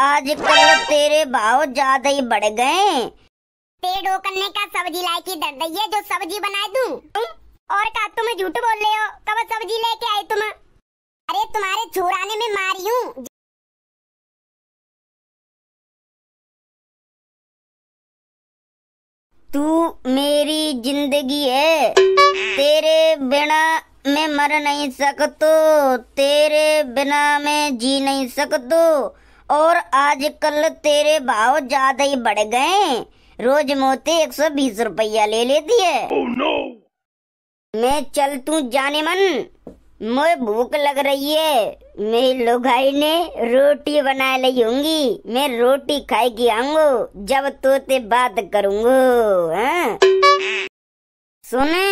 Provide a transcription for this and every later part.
आजकल तेरे भाव ज्यादा ही बढ़ गए पेड़ करने का सब्जी लाए की दर्द है जो सब्जी बनाए तू और का तुम झूठ बोल रहे हो कब सब्जी लेके आई तुम अरे तुम्हारे छुराने में मारी हूँ तू मेरी जिंदगी है तेरे बिना मैं मर नहीं सकतो तेरे बिना मैं जी नहीं सकतो और आजकल तेरे भाव ज्यादा ही बढ़ गए रोज मोते एक सौ बीस रुपया ले लेती है oh, no. मैं चल तू जाने मन मुझे भूख लग रही है मेरी लुगाई ने रोटी बना ली होंगी मैं रोटी खाई की आऊंगो जब तोते बात करूंगो हाँ? सुने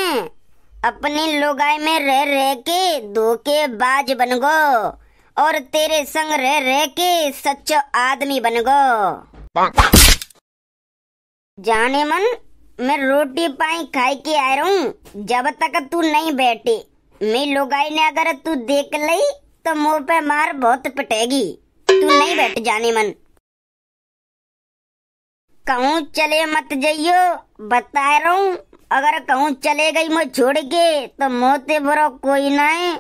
अपनी लुगाई में रह रह के धोखे बाज बन गो और तेरे संग रह रह के सच्चो आदमी बन गो जाने मन मैं रोटी पाई खाई के आ रहा हूँ जब तक तू नहीं बैठी मैं लुगाई ने अगर तू देख ली तो मुंह पे मार बहुत पटेगी तू नहीं बैठ जाने मन कहूँ चले मत जइयो बता रहा हूँ अगर कहूँ चले गई मैं छोड़ के तो मोते बुरा कोई ना है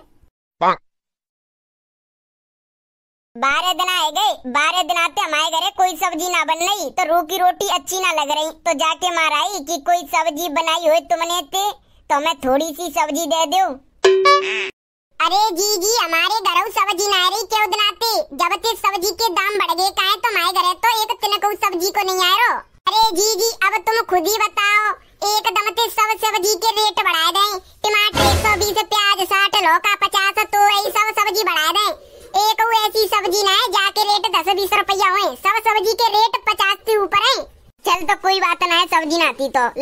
बारह दिन आए गए बारह दिन आते हमारे घरे कोई सब्जी ना बन रही तो रो की रोटी अच्छी ना लग रही तो जाके मारा आई कि कोई सब्जी बनाई हुई तुमने ते तो मैं थोड़ी सी सब्जी दे दू अरे जी जी हमारे घर सब्जी ना रही क्यों दिन आते जब ते सब्जी के दाम बढ़ गए का तो हमारे घरे तो एक तिनको सब्जी को नहीं आयो अरे जी जी अब तुम खुद ही बताओ एकदम ते सब सब्जी के रेट बढ़ाए दे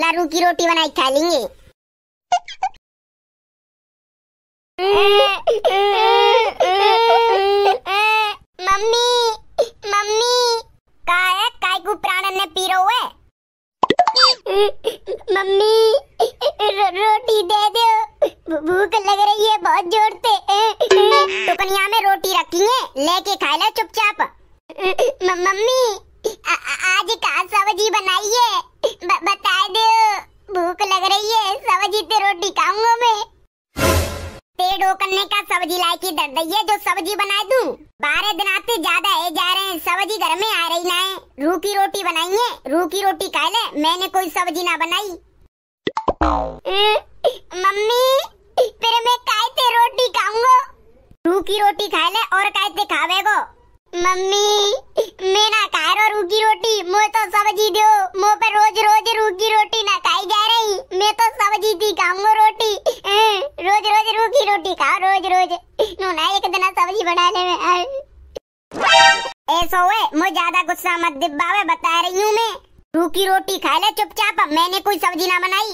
लारू की रोटी बनाई खा लेंगे मम्मी मम्मी काय को ने मम्मी रो, रोटी दे दो भूख लग रही है बहुत जोर से टुकनिया तो में रोटी रखी है लेके खा लो चुपचाप मम्मी आज का सब्जी बनाइए बता दो भूख लग रही है सब्जी ते रोटी खाऊंगा मैं पेड़ करने का सब्जी लाई की दर्द है जो सब्जी बना दू बारह दिन आते ज्यादा है जा रहे हैं सब्जी घर में आ रही ना है रू की रोटी बनाई है रू की रोटी खा ले मैंने कोई सब्जी ना बनाई मम्मी फिर मैं कायते रोटी खाऊंगा रू की रोटी खा ले और कायते खावेगो मम्मी उड़ाने में ऐसो ए मुझे ज्यादा गुस्सा मत दिब्बावे बता रही हूँ मैं रूखी रोटी खा ले चुपचाप मैंने कोई सब्जी ना बनाई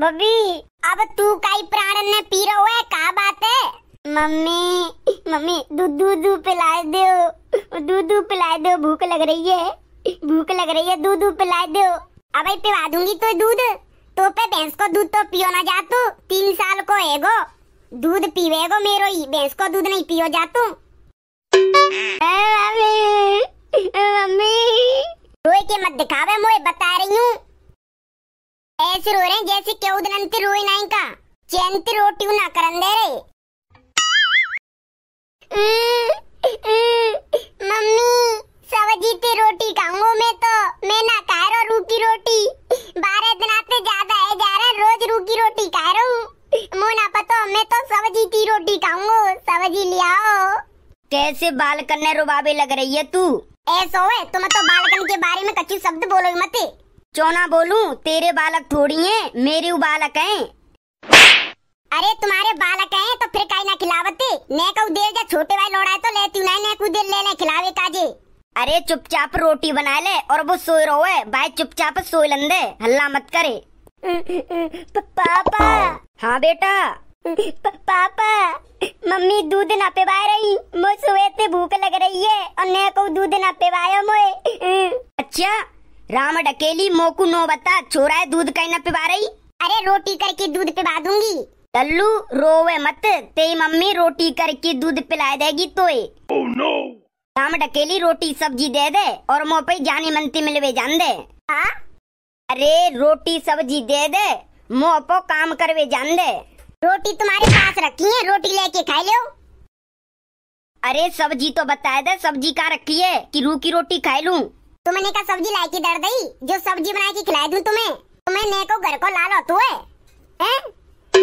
बबी अब तू काई प्राण ने पी रहो है का बात है मम्मी मम्मी दूध दूध पिला दो दूध दूध पिला दो भूख लग रही है भूख लग रही है दूध पिला दो अब पिला दूंगी तो दूध तो पे भैंस को दूध तो पियो ना जा तू तीन साल को है गो दूध पीवे गो मेरो ही भैंस को दूध नहीं पियो जा तू रोए के मत दिखावे मोए बता रही हूँ ऐसे रो रहे हैं जैसे क्यों दनंती रोई नहीं का चैंती रोटी ना करन दे रहे मम्मी सवजीती रोटी खाऊंगा मैं तो मैं ना खा रहा रू रोटी बारह दिन आते ज्यादा है जा रहा रोज रू रोटी खा रहा हूँ मोना पतो मैं तो सवजीती रोटी खाऊंगा सवजी ले आओ कैसे बाल कन्या रुबाबे लग रही है तू ऐसो है तुम तो बालकन के बारे में कच्ची शब्द बोलो मत चोना बोलू तेरे बालक थोड़ी हैं मेरे बालक हैं अरे तुम्हारे बालक हैं तो फिर काई ना खिलावते मैं कहू देर जा छोटे भाई लौड़ा तो लेती हूं ना ने ले ले खिलावे काजे अरे चुपचाप रोटी बना ले और वो सोए रो है भाई चुपचाप सो लंदे हल्ला मत करे पापा हाँ बेटा पापा मम्मी दूध ना पिवा रही मो सुबह से भूख लग रही है और ने को दूध ना पिवाया मोए अच्छा राम डकेली मोकू नो बता छोरा है दूध कहीं ना पिवा रही अरे रोटी करके दूध पिवा दूंगी लल्लू रोवे मत तेरी मम्मी रोटी करके दूध पिला देगी तो oh, no. ताम अकेली रोटी सब्जी दे दे और मोह पे जानी मनती मिलवे जान दे आ? अरे रोटी सब्जी दे दे मोह पो काम करवे जान दे रोटी तुम्हारे पास रखी है रोटी लेके खा लो अरे सब्जी तो बताया दे सब्जी कहाँ रखी है कि रू की रोटी खा लू तुमने कहा सब्जी लाई की दर्द आई जो सब्जी बना के खिला दू तुम्हें तुम्हें ने को घर को लाल होतू है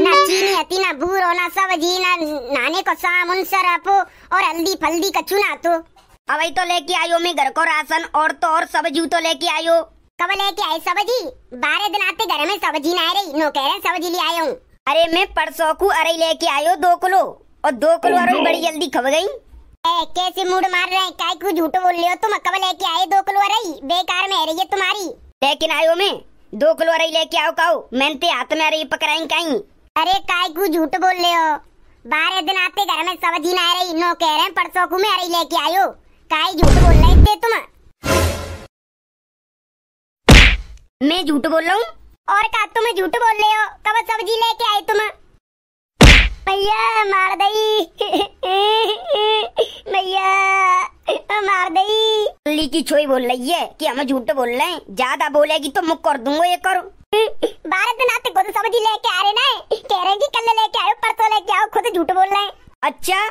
ना चीनी हती ना बूरो ना सब्जी ना नाने को सामुन सरप और हल्दी फल्दी कचू ना तू अभी तो लेके आयो मैं घर को राशन और तो और सब्जी तो लेके आयो कब लेके आये सब्जी बारह दिन आते घर में सब्जी ना रही नो कह रहे सब्जी ले आयो अरे मैं परसों को अरे लेके आयो दो किलो और दो किलो अरे बड़ी जल्दी खब गयी कैसे मूड मार रहे हैं काय को झूठ बोल रहे हो तुम कब लेके आए दो किलो अरे बेकार में रही है तुम्हारी लेकिन आयो मैं दो किलो अरे लेके आओ काओ मैंने ते हाथ में अरे पकड़ाई कहीं अरे काय को झूठ बोल रहे हो बारह दिन आते घर में सब्जी ना रही नो कह रहे हैं परसों को मैं अरे लेके आयो काय झूठ बोल रहे थे तुम मैं झूठ बोल रहा हूँ और का तुम झूठ बोल रहे हो कब सब्जी लेके आए तुम भैया मार दई भैया मार दई की छोई बोल रही है कि हम झूठ बोल रहे हैं ज्यादा बोलेगी तो मुख कर दूंगा ये करो भारत नाते खुद सब्जी लेके आ रहे ना कह रहे कि कल लेके आयो परसों लेके आओ खुद झूठ बोल रहे हैं अच्छा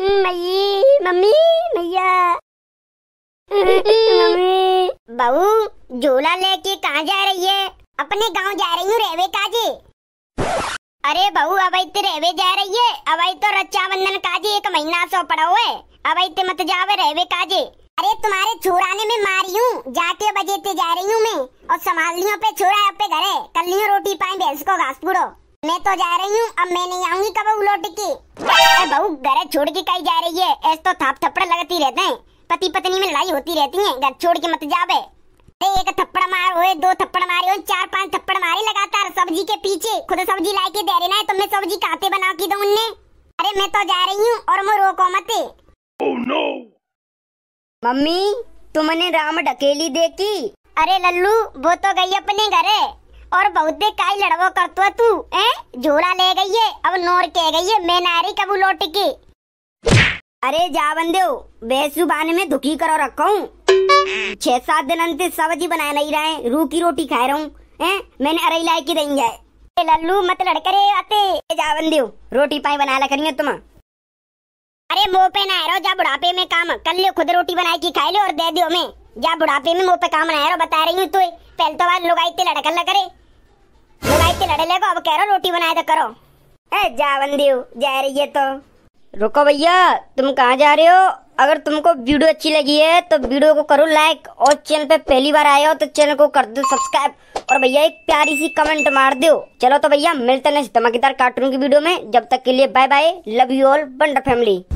मई मम्मी मैया मम्मी बहू लेके कहाँ जा रही है अपने गांव जा रही हूँ रेवे काजी अरे बहू अब इतने रेवे जा रही है अब तो रक्षाबंधन काजी एक महीना सो पड़ा हुए अब इतने मत जावे रेवे काजी अरे तुम्हारे छोराने में मारी हूँ जाके बजे जा रही हूँ मैं और संभाल लियो पे छोरा पे घरे कल लियो रोटी पाए भैंस को घास पूरा मैं तो जा रही हूँ अब मैं नहीं आऊंगी कब लौट के बहू घर छोड़ के कहीं जा रही है ऐसे तो थाप थप्पड़ लगती रहते हैं पति पत्नी में लड़ाई होती रहती है घर छोड़ के मत जावे एक थप्पड़ मार होए दो थप्पड़ मारे हो चार पांच थप्पड़ मारे लगातार सब्जी के पीछे खुद सब्जी ला के दे रहे ना तुमने तो सब्जी काते बना की दो उनने अरे मैं तो जा रही हूँ और मैं रोको मत oh, no. मम्मी तुमने राम ढकेली देखी अरे लल्लू वो तो गई अपने घर है और बहुते काई लड़वो करतो तू ए झोला ले गई है अब नोर के गई है मैं नारी कबू लौट के अरे जा बंदे बहाने में दुखी करो रखा हूँ छह सात दिन अंत सब्जी बनाए नहीं रहे रू की रोटी खा रहा हूँ मैंने अरे लाई की जाए लल्लू मत लड़करे आते जा बंदे रोटी पाई बना ला करिए तुम अरे मोह पे ना रहो जा बुढ़ापे में काम कर लियो खुद रोटी बना के खा लो और दे दियो मैं जा बुढ़ापे में मोह पे काम ना रहो बता रही हूँ तुम पहले तो बात लुगाई आई ते लड़कन सड़ेले को अब कह रहा रोटी बनाए तो करो ए जावन दियो जा रही है तो रुको भैया तुम कहाँ जा रहे हो अगर तुमको वीडियो अच्छी लगी है तो वीडियो को करो लाइक और चैनल पे पहली बार आए हो तो चैनल को कर दो सब्सक्राइब और भैया एक प्यारी सी कमेंट मार दो चलो तो भैया मिलते नेक्स्ट धमाकेदार कार्टून की वीडियो में जब तक के लिए bye bye love you all बंडर फैमिली